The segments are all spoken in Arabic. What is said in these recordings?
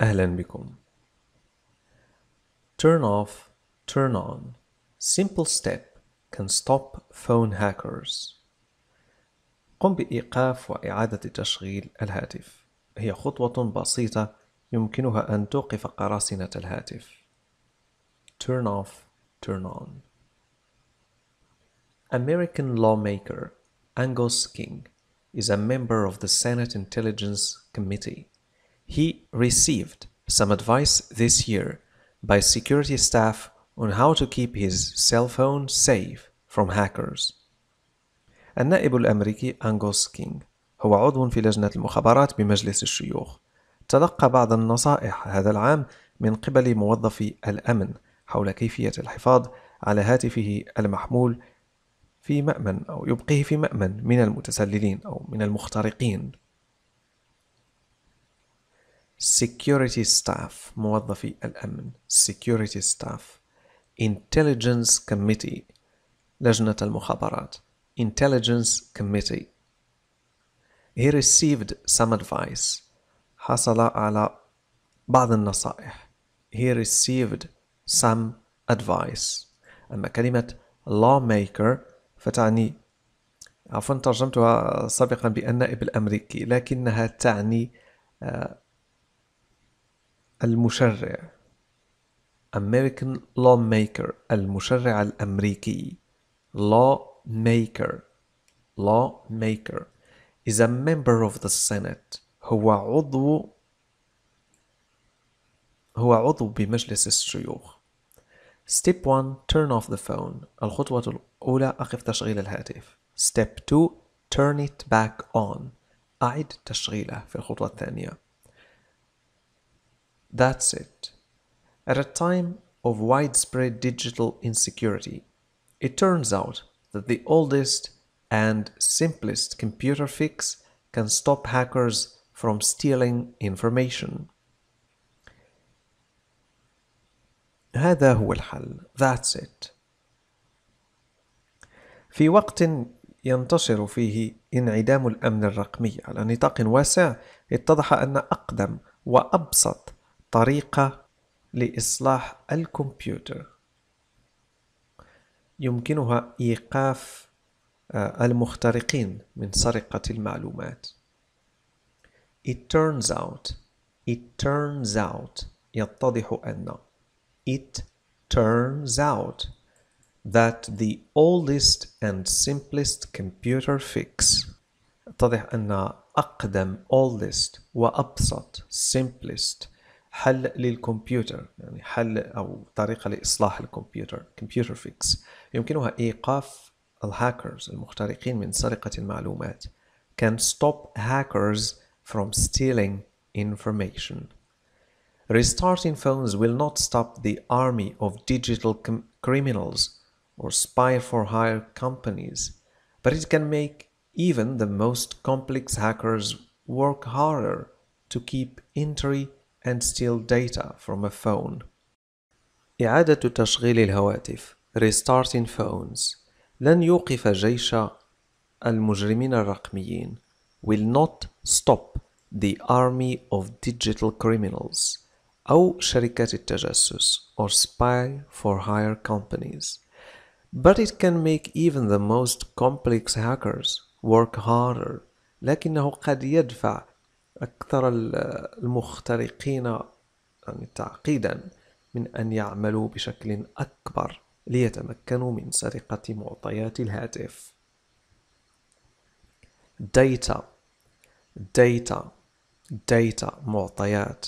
أهلا بكم Turn off, turn on Simple step can stop phone hackers قم بإيقاف وإعادة تشغيل الهاتف هي خطوة بسيطة يمكنها أن توقف قراصنة الهاتف Turn off, turn on American lawmaker Angus King is a member of the Senate Intelligence Committee he received some advice this year by security staff on how to keep his cell phone safe from hackers. النائب الأمريكي أنغوس كينغ هو عضو في لجنة المخابرات بمجلس الشيوخ تلقى بعض النصائح هذا العام من قبل موظفي الأمن حول كيفية الحفاظ على هاتفه المحمول في مأمن أو يبقيه في مأمن من المتسللين أو من المخترقين security staff موظفي الأمن security staff intelligence committee لجنة المخابرات intelligence committee he received some advice حصل على بعض النصائح he received some advice أما كلمة lawmaker فتعني عفوا ترجمتها سابقا بالنائب الأمريكي لكنها تعني المشرع American lawmaker المشرع الأمريكي lawmaker lawmaker is a member of the Senate هو عضو هو عضو بمجلس الشيوخ Step 1 Turn off the phone الخطوة الأولى أقف تشغيل الهاتف Step 2 Turn it back on أعد تشغيله في الخطوة الثانية That's it. At a time of widespread digital insecurity, it turns out that the oldest and simplest computer fix can stop hackers from stealing information. هذا هو الحل. That's it. في وقت ينتشر فيه انعدام الأمن الرقمي على نطاق واسع اتضح أن أقدم وأبسط طريقة لإصلاح الكمبيوتر يمكنها إيقاف المخترقين من سرقة المعلومات It turns out It turns out يتضح أن It turns out that the oldest and simplest computer fix يتضح أن أقدم oldest وأبسط simplest حل للكمبيوتر يعني حل أو طريقة لإصلاح الكمبيوتر كمبيوتر فيكس يمكنها إيقاف الهاكرز المخترقين من سرقة المعلومات can stop hackers from stealing information Restarting phones will not stop the army of digital criminals or spy for hire companies, but it can make even the most complex hackers work harder to keep entry and steal data from a phone. إعادة تشغيل الهواتف Restarting phones لن يوقف جيش المجرمين الرقميين will not stop the army of digital criminals أو شركات التجسس or spy for hire companies but it can make even the most complex hackers work harder لكنه قد يدفع أكثر المخترقين يعني تعقيدا من أن يعملوا بشكل أكبر ليتمكنوا من سرقة معطيات الهاتف data data data معطيات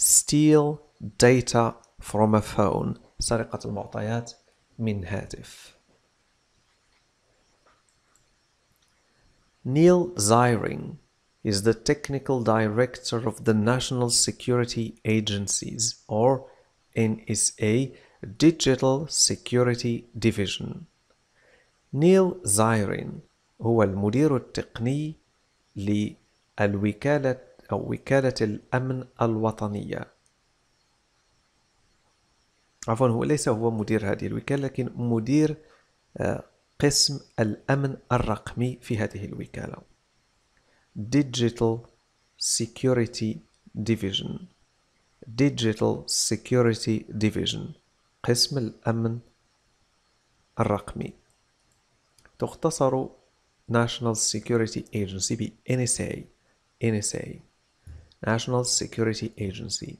steal data from a phone سرقة المعطيات من هاتف Neil Ziring is the Technical Director of the National Security Agencies or NSA Digital Security Division. نيل زايرين هو المدير التقني للوكالة أو وكالة الأمن الوطنية عفوا هو ليس هو مدير هذه الوكالة لكن مدير آه، قسم الأمن الرقمي في هذه الوكالة Digital Security Division Digital Security Division قسم الأمن الرقمي تختصر National Security Agency NSA NSA National Security Agency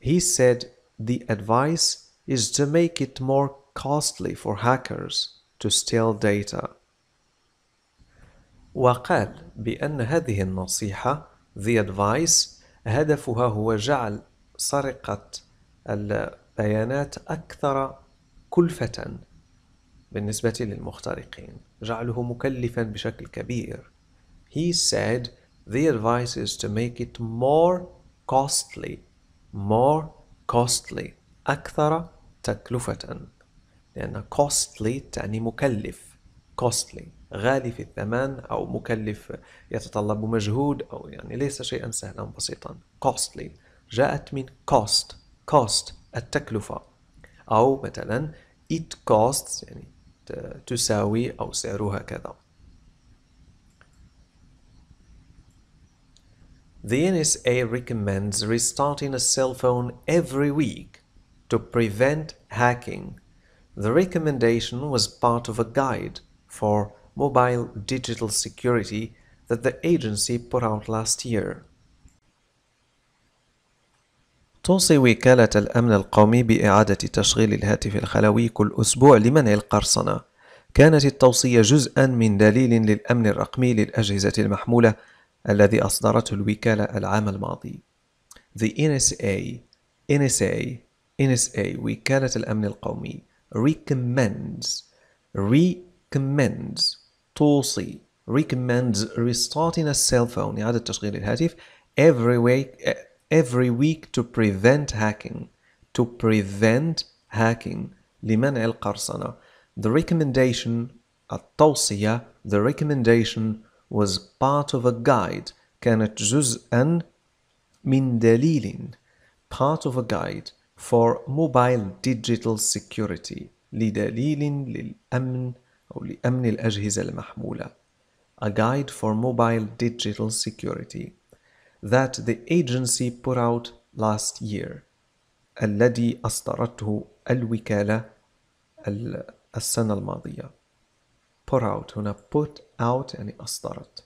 He said the advice is to make it more costly for hackers to steal data وقال بأن هذه النصيحة The Advice هدفها هو جعل سرقة البيانات أكثر كلفة بالنسبة للمخترقين جعله مكلفا بشكل كبير He said the advice is to make it more costly more costly أكثر تكلفة لأن costly تعني مكلف costly غالي في الثمن أو مكلف يتطلب مجهود أو يعني ليس شيئا سهلا بسيطا كوستلي جاءت من cost cost التكلفة أو مثلا it costs يعني تساوي أو سعرها كذا The NSA recommends restarting a cell phone every week to prevent hacking. The recommendation was part of a guide for mobile digital security that the agency put out last year. توصي وكالة الأمن القومي بإعادة تشغيل الهاتف الخلوي كل أسبوع لمنع القرصنة. كانت التوصية جزءًا من دليل للأمن الرقمي للأجهزة المحمولة الذي أصدرته الوكالة العام الماضي. The NSA NSA NSA وكالة الأمن القومي recommends re Recommends, توصي recommends restarting a cell phone إعادة تشغيل الهاتف every week eh, every week to prevent hacking to prevent hacking لمنع القرصنة the recommendation التوصية the recommendation was part of a guide كانت جزءا من دليل part of a guide for mobile digital security لدليل للأمن أو لأمن الأجهزة المحمولة A Guide for Mobile Digital Security that the agency put out last year الذي أصدرته الوكالة السنة الماضية put out هنا put out يعني أصدرت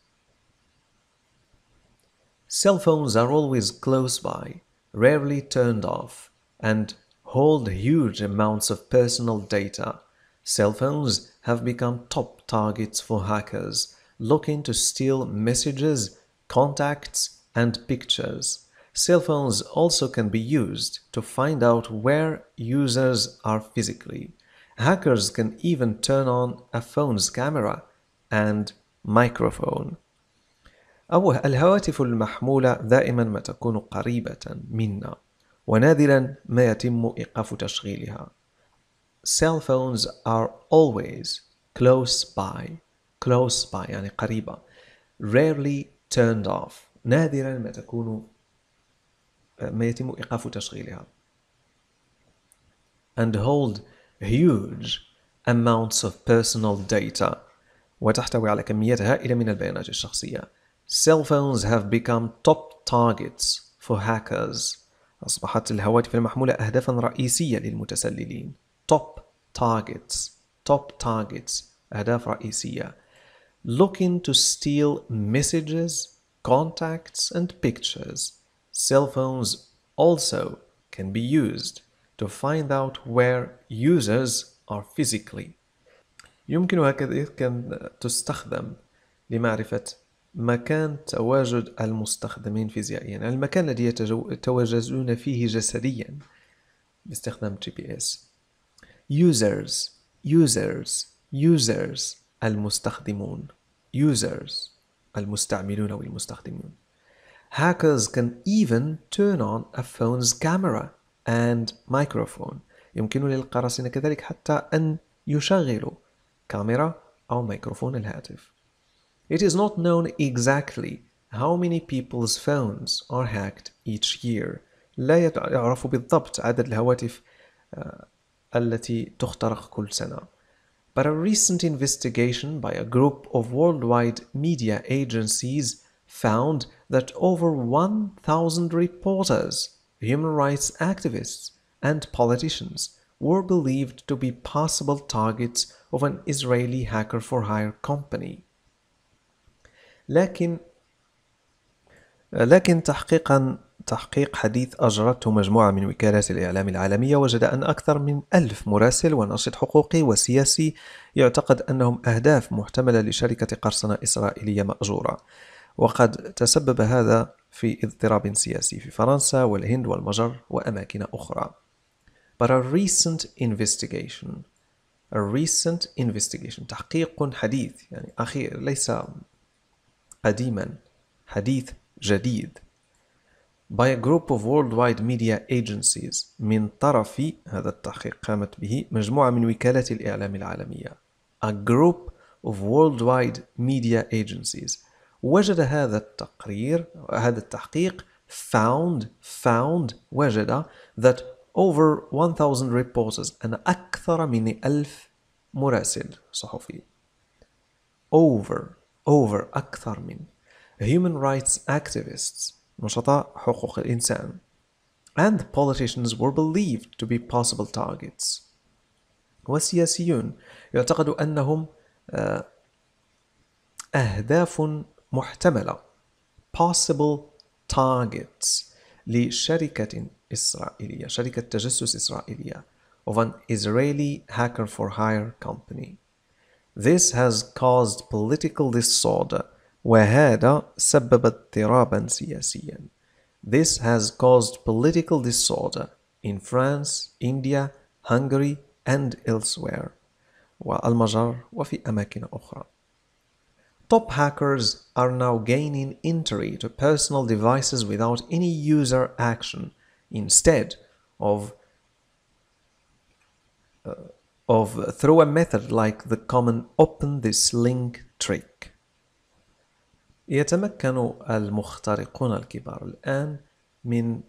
Cell phones are always close by, rarely turned off, and hold huge amounts of personal data Cell phones have become top targets for hackers looking to steal messages, contacts, and pictures. Cell phones also can be used to find out where users are physically. Hackers can even turn on a phone's camera and microphone. الهواتف المحمولة دائما ما تكون قريبة منا ونادرا ما يتم إيقاف تشغيلها cell phones are always close by close by يعني قريبة rarely turned off نادرا ما تكون ما يتم إيقاف تشغيلها and hold huge amounts of personal data وتحتوي على كميات هائلة من البيانات الشخصية cell phones have become top targets for hackers أصبحت الهواتف المحمولة أهدافا رئيسية للمتسللين top targets top targets أهداف رئيسية looking to steal messages contacts and pictures cell phones also can be used to find out where users are physically يمكن هكذا أن تستخدم لمعرفة مكان تواجد المستخدمين فيزيائيا المكان الذي يتواجدون فيه جسديا باستخدام GPS. بي users users users المستخدمون users المستعملون أو المستخدمون Hackers can even turn on a phone's camera and microphone يمكن للقراصنة كذلك حتى أن يشغلوا كاميرا أو ميكروفون الهاتف It is not known exactly how many people's phones are hacked each year لا يعرف بالضبط عدد الهواتف التي تخترق كل سنة. But a recent investigation by a group of worldwide media agencies found that over 1,000 reporters, human rights activists, and politicians were believed to be possible targets of an Israeli hacker for hire company. لكن لكن تحقيقا تحقيق حديث أجرته مجموعة من وكالات الإعلام العالمية وجد أن أكثر من ألف مراسل وناشط حقوقي وسياسي يعتقد أنهم أهداف محتملة لشركة قرصنة إسرائيلية مأجورة وقد تسبب هذا في اضطراب سياسي في فرنسا والهند والمجر وأماكن أخرى But a recent investigation a recent investigation تحقيق حديث يعني أخير ليس قديما حديث جديد by a group of worldwide media agencies من طرف هذا التحقيق قامت به مجموعة من وكالات الإعلام العالمية a group of worldwide media agencies وجد هذا التقرير هذا التحقيق found found وجد that over 1000 reporters أن أكثر من 1000 مراسل صحفي over over أكثر من human rights activists نشطاء حقوق الإنسان and politicians were believed to be possible targets والسياسيون يعتقد أنهم أهداف محتملة possible targets لشركة إسرائيلية شركة تجسس إسرائيلية of an Israeli hacker for hire company This has caused political disorder وهذا سبب اضطرابا سياسيا. This has caused political disorder in France, India, Hungary and elsewhere والمجر وفي أماكن أخرى. Top hackers are now gaining entry to personal devices without any user action instead of, uh, of through a method like the common open this link trick. يتمكن المخترقون الكبار الآن من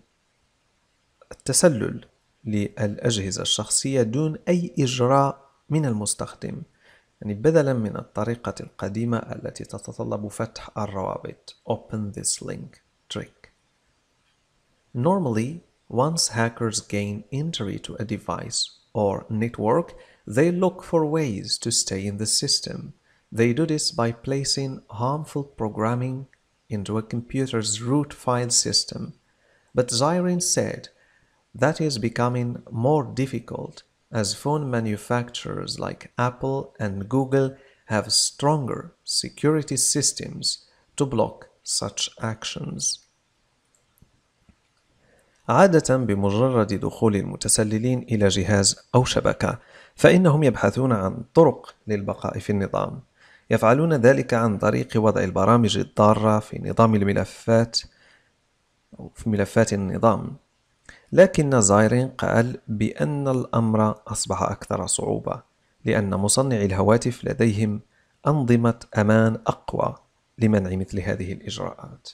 التسلل للأجهزة الشخصية دون أي إجراء من المستخدم يعني بدلا من الطريقة القديمة التي تتطلب فتح الروابط Open this link trick Normally, once hackers gain entry to a device or network, they look for ways to stay in the system They do this by placing harmful programming into a computer's root file system. But Zirin said that is becoming more difficult as phone manufacturers like Apple and Google have stronger security systems to block such actions. عادة بمجرد دخول المتسللين إلى جهاز أو شبكة فإنهم يبحثون عن طرق للبقاء في النظام يفعلون ذلك عن طريق وضع البرامج الضارة في نظام الملفات أو في ملفات النظام لكن زايرين قال بأن الأمر أصبح أكثر صعوبة لأن مصنعي الهواتف لديهم أنظمة أمان أقوى لمنع مثل هذه الإجراءات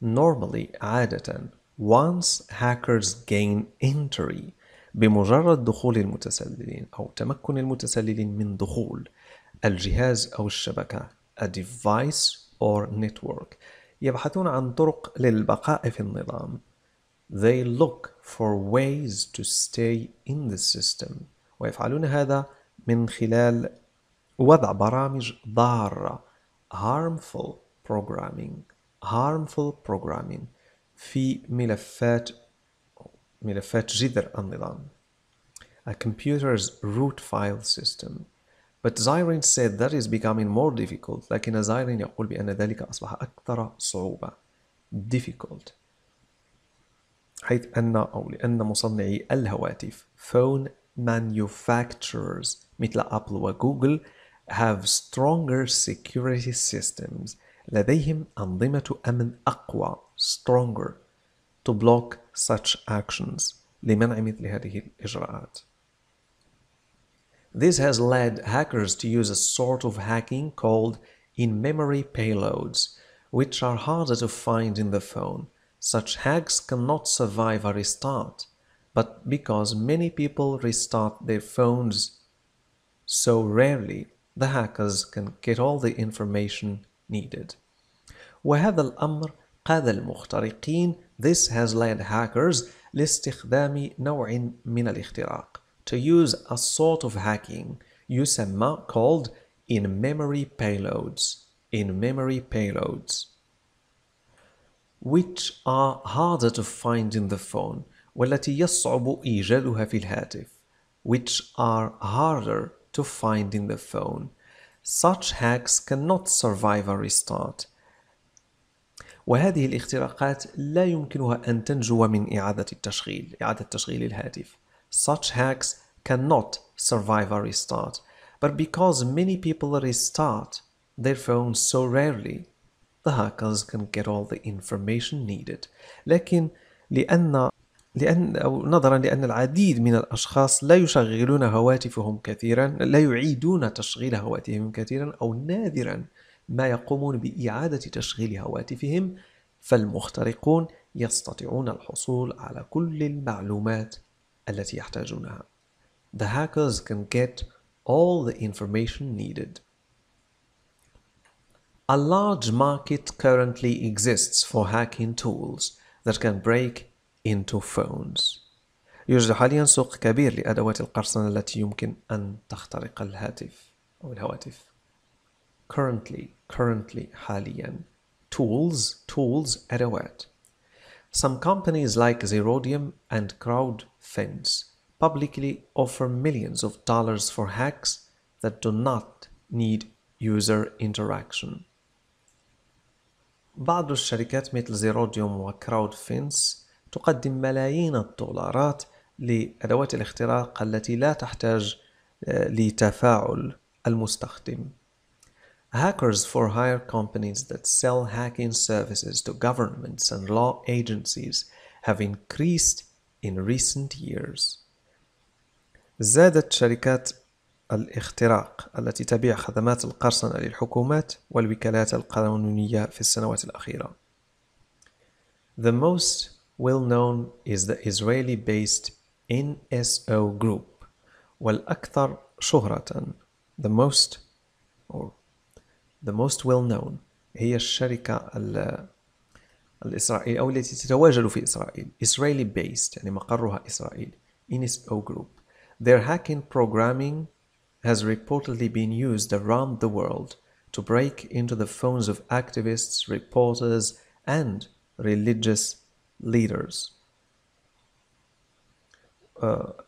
Normally, عادة, once hackers gain entry بمجرد دخول المتسللين أو تمكن المتسللين من دخول الجهاز أو الشبكة a device or network يبحثون عن طرق للبقاء في النظام they look for ways to stay in the system ويفعلون هذا من خلال وضع برامج ضارة harmful programming harmful programming في ملفات mire fetë gjithër anilan. A computer's root file system. But Zyrin said that is becoming more difficult. Lakin a Zyrin jaqull bi anë dhalika asbaha aktara soğuba. Difficult. Hajt anna awli anna musannii al Phone manufacturers mitla Apple wa Google have stronger security systems. لديهم أنظمة أمن أقوى stronger to block such actions لمنع مثل هذه الإجراءات. This has led hackers to use a sort of hacking called in-memory payloads, which are harder to find in the phone. Such hacks cannot survive a restart, but because many people restart their phones so rarely, the hackers can get all the information needed. وهذا الأمر قاد المخترقين This has led hackers لاستخدام نوع من الاختراق to use a sort of hacking يسمى called in-memory payloads in-memory payloads which are harder to find in the phone والتي يصعب إيجادها في الهاتف which are harder to find in the phone such hacks cannot survive a restart وهذه الاختراقات لا يمكنها أن تنجو من إعادة التشغيل إعادة تشغيل الهاتف Such hacks cannot survive a restart but because many people restart their phones so rarely the hackers can get all the information needed لكن لأن لأن أو نظرا لأن العديد من الأشخاص لا يشغلون هواتفهم كثيرا لا يعيدون تشغيل هواتفهم كثيرا أو نادرا ما يقومون بإعادة تشغيل هواتفهم فالمخترقون يستطيعون الحصول على كل المعلومات التي يحتاجونها. The hackers can get all the information needed. A large market currently exists for hacking tools that can break into phones. يوجد حاليا سوق كبير لأدوات القرصنة التي يمكن أن تخترق الهاتف أو الهواتف. currently currently حاليا tools tools أدوات Some companies like Zerodium and CrowdFence publicly offer millions of dollars for hacks that do not need user interaction. بعض الشركات مثل زيروديوم وكراودفينس تقدم ملايين الدولارات لأدوات الاختراق التي لا تحتاج لتفاعل المستخدم Hackers for hire companies that sell hacking services to governments and law agencies have increased in recent years. زادت شركات الاختراق التي تبيع خدمات القرصنة للحكومات والوكالات القانونية في السنوات الأخيرة. The most well known is the Israeli based NSO Group والأكثر شهرة the most or the most well known هي الشركة الإسرائيلية أو التي تتواجد في إسرائيل Israeli based يعني مقرها إسرائيل NSO Group Their hacking programming has reportedly been used around the world to break into the phones of activists, reporters, and religious leaders.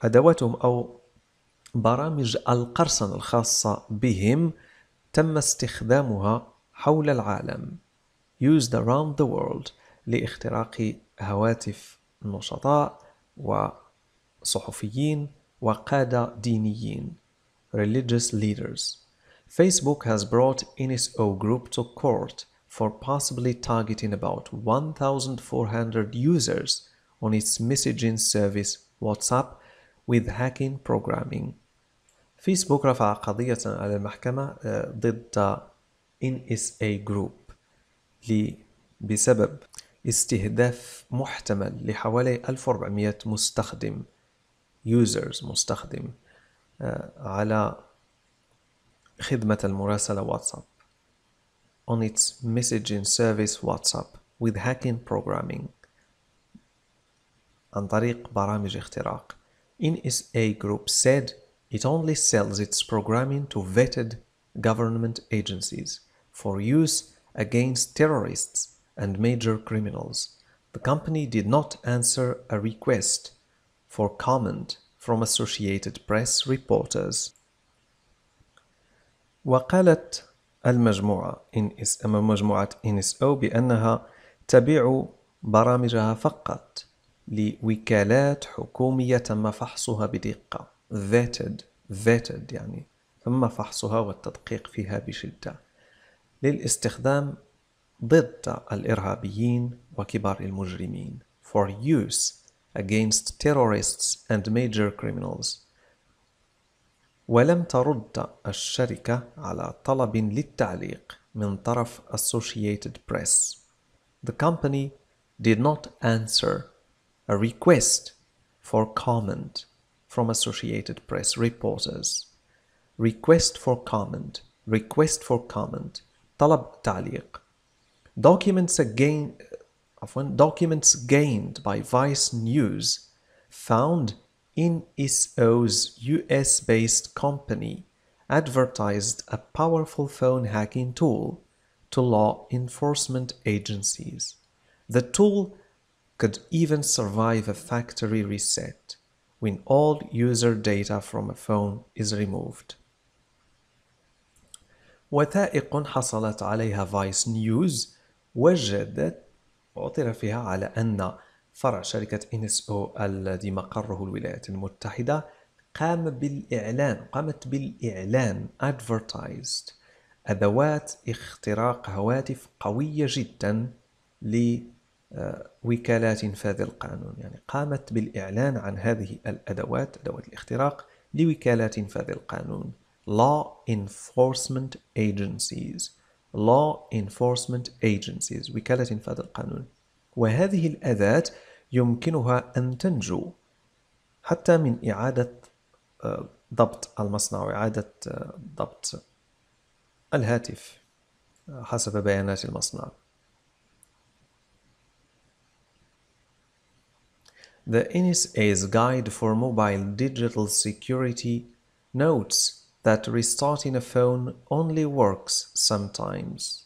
أدواتهم أو برامج القرصنة الخاصة بهم تم استخدامها حول العالم used around the world لاختراق هواتف نشطاء وصحفيين وقادة دينيين religious leaders Facebook has brought NSO Group to court for possibly targeting about 1,400 users on its messaging service WhatsApp with hacking programming. فيسبوك رفع قضية على المحكمة آه، ضد NSA Group إيه بسبب استهداف محتمل لحوالي 1400 مستخدم يوزرز مستخدم آه، على خدمة المراسلة واتساب on its messaging service WhatsApp with hacking programming عن طريق برامج اختراق NSA Group إيه said It only sells its programming to vetted government agencies for use against terrorists and major criminals. The company did not answer a request for comment from Associated Press reporters. وقالت المجموعة إن اس أما مجموعة إن اس أو بأنها تبيع برامجها فقط لوكالات حكومية تم فحصها بدقة vetted vetted يعني تم فحصها والتدقيق فيها بشدة للاستخدام ضد الإرهابيين وكبار المجرمين for use against terrorists and major criminals ولم ترد الشركة على طلب للتعليق من طرف Associated Press The company did not answer a request for comment from Associated Press reporters. Request for comment, request for comment, Talab taliq. Documents again, uh, documents gained by Vice News found in ISO's US-based company advertised a powerful phone hacking tool to law enforcement agencies. The tool could even survive a factory reset. when all user data from a phone is removed. وثائق حصلت عليها فايس نيوز وجدت عثر فيها على أن فرع شركة NSO الذي مقره الولايات المتحدة قام بالإعلان قامت بالإعلان advertised أدوات اختراق هواتف قوية جدا وكالات فاذ القانون يعني قامت بالإعلان عن هذه الأدوات أدوات الاختراق لوكالات فاذ القانون Law Enforcement Agencies Law Enforcement Agencies وكالة فاذ القانون وهذه الأداة يمكنها أن تنجو حتى من إعادة آه، ضبط المصنع وإعادة آه، ضبط الهاتف آه، حسب بيانات المصنع The NSA's Guide for Mobile Digital Security notes that restarting a phone only works sometimes.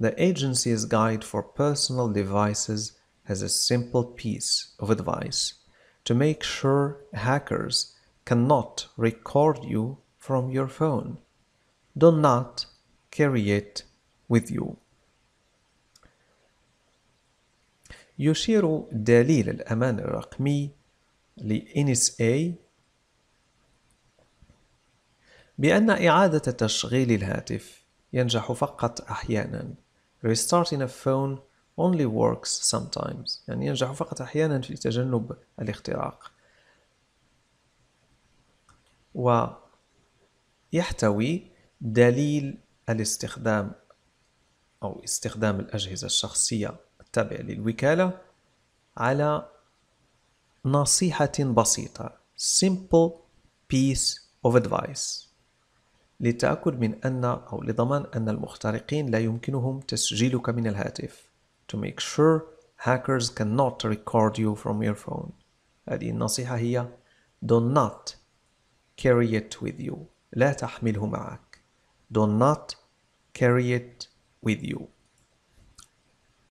The agency's guide for personal devices has a simple piece of advice to make sure hackers cannot record you from your phone. Do not carry it with you. يشير دليل الأمان الرقمي لـ NSA بأن إعادة تشغيل الهاتف ينجح فقط أحيانا Restarting a phone only works sometimes يعني ينجح فقط أحيانا في تجنب الاختراق ويحتوي دليل الاستخدام أو استخدام الأجهزة الشخصية تابع للوكالة على نصيحة بسيطة simple piece of advice للتأكد من أن أو لضمان أن المخترقين لا يمكنهم تسجيلك من الهاتف to make sure hackers cannot record you from your phone هذه النصيحة هي do not carry it with you لا تحمله معك do not carry it with you